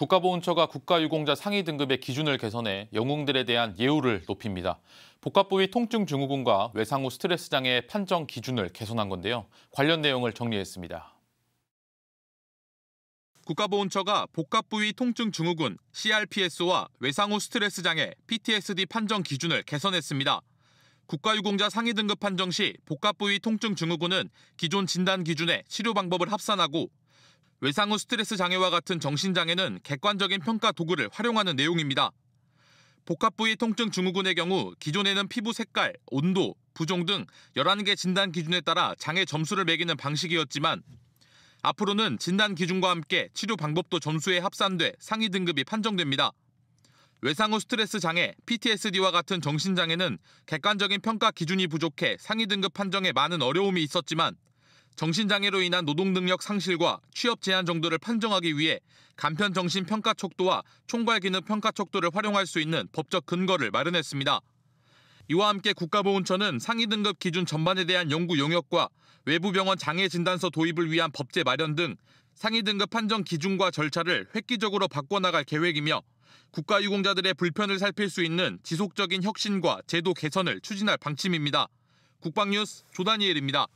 국가보훈처가 국가유공자 상위 등급의 기준을 개선해 영웅들에 대한 예우를 높입니다. 복합부위 통증 증후군과 외상후 스트레스 장애 판정 기준을 개선한 건데요. 관련 내용을 정리했습니다. 국가보훈처가 복합부위 통증 증후군 CRPS와 외상후 스트레스 장애 PTSD 판정 기준을 개선했습니다. 국가유공자 상위 등급 판정 시 복합부위 통증 증후군은 기존 진단 기준에 치료 방법을 합산하고 외상 후 스트레스 장애와 같은 정신장애는 객관적인 평가 도구를 활용하는 내용입니다. 복합부위 통증 증후군의 경우 기존에는 피부 색깔, 온도, 부종 등 11개 진단 기준에 따라 장애 점수를 매기는 방식이었지만 앞으로는 진단 기준과 함께 치료 방법도 점수에 합산돼 상위 등급이 판정됩니다. 외상 후 스트레스 장애, PTSD와 같은 정신장애는 객관적인 평가 기준이 부족해 상위 등급 판정에 많은 어려움이 있었지만 정신장애로 인한 노동능력 상실과 취업 제한 정도를 판정하기 위해 간편정신평가 척도와 총괄기능평가 척도를 활용할 수 있는 법적 근거를 마련했습니다. 이와 함께 국가보훈처는 상위 등급 기준 전반에 대한 연구 용역과 외부병원 장애 진단서 도입을 위한 법제 마련 등 상위 등급 판정 기준과 절차를 획기적으로 바꿔나갈 계획이며 국가유공자들의 불편을 살필 수 있는 지속적인 혁신과 제도 개선을 추진할 방침입니다. 국방뉴스 조다니엘입니다.